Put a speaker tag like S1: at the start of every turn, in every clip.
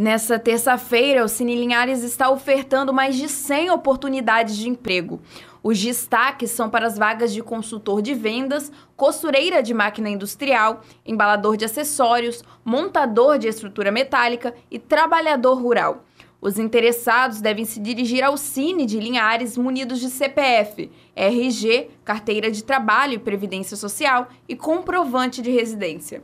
S1: Nessa terça-feira, o Cine Linhares está ofertando mais de 100 oportunidades de emprego. Os destaques são para as vagas de consultor de vendas, costureira de máquina industrial, embalador de acessórios, montador de estrutura metálica e trabalhador rural. Os interessados devem se dirigir ao Cine de Linhares munidos de CPF, RG, carteira de trabalho e previdência social e comprovante de residência.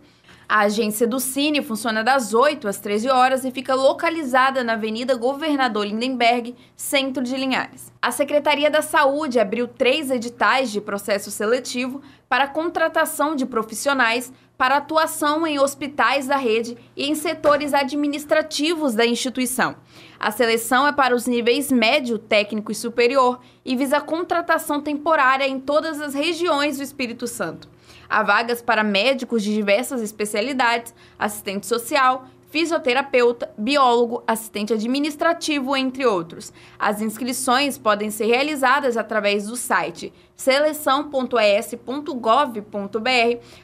S1: A agência do Cine funciona das 8 às 13 horas e fica localizada na Avenida Governador Lindenberg, centro de Linhares. A Secretaria da Saúde abriu três editais de processo seletivo para contratação de profissionais para atuação em hospitais da rede e em setores administrativos da instituição. A seleção é para os níveis médio, técnico e superior e visa contratação temporária em todas as regiões do Espírito Santo. Há vagas para médicos de diversas especialidades, assistente social, fisioterapeuta, biólogo, assistente administrativo, entre outros. As inscrições podem ser realizadas através do site seleção.es.gov.br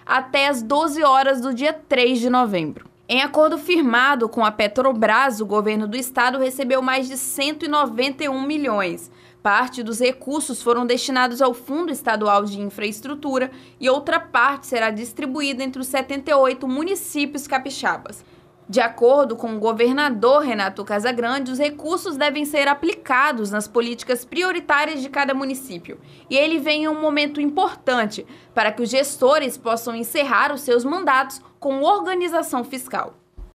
S1: até às 12 horas do dia 3 de novembro. Em acordo firmado com a Petrobras, o governo do estado recebeu mais de 191 milhões Parte dos recursos foram destinados ao Fundo Estadual de Infraestrutura e outra parte será distribuída entre os 78 municípios capixabas. De acordo com o governador Renato Casagrande, os recursos devem ser aplicados nas políticas prioritárias de cada município. E ele vem em um momento importante para que os gestores possam encerrar os seus mandatos com organização fiscal.